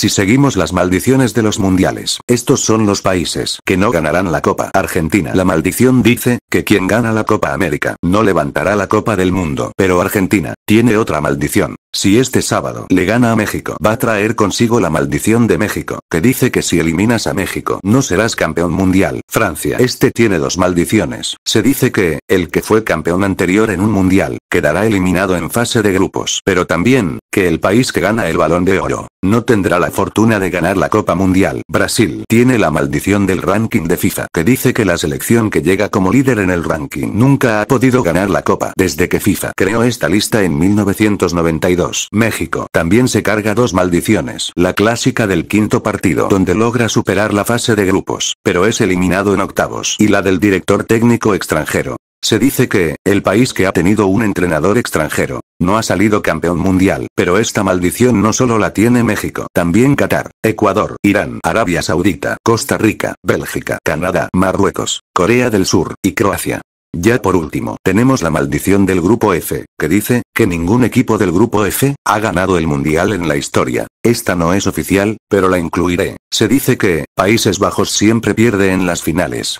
Si seguimos las maldiciones de los mundiales, estos son los países que no ganarán la Copa Argentina. La maldición dice que quien gana la Copa América no levantará la Copa del Mundo. Pero Argentina tiene otra maldición. Si este sábado le gana a México, va a traer consigo la maldición de México, que dice que si eliminas a México, no serás campeón mundial. Francia, este tiene dos maldiciones. Se dice que, el que fue campeón anterior en un mundial, quedará eliminado en fase de grupos. Pero también, que el país que gana el balón de oro, no tendrá la fortuna de ganar la Copa Mundial. Brasil tiene la maldición del ranking de FIFA, que dice que la selección que llega como líder en el ranking nunca ha podido ganar la Copa desde que FIFA creó esta lista en 1992. México también se carga dos maldiciones, la clásica del quinto partido donde logra superar la fase de grupos, pero es eliminado en octavos, y la del director técnico extranjero. Se dice que, el país que ha tenido un entrenador extranjero, no ha salido campeón mundial, pero esta maldición no solo la tiene México, también Qatar, Ecuador, Irán, Arabia Saudita, Costa Rica, Bélgica, Canadá, Marruecos, Corea del Sur, y Croacia. Ya por último, tenemos la maldición del Grupo F, que dice, que ningún equipo del Grupo F, ha ganado el Mundial en la historia. Esta no es oficial, pero la incluiré. Se dice que, Países Bajos siempre pierde en las finales.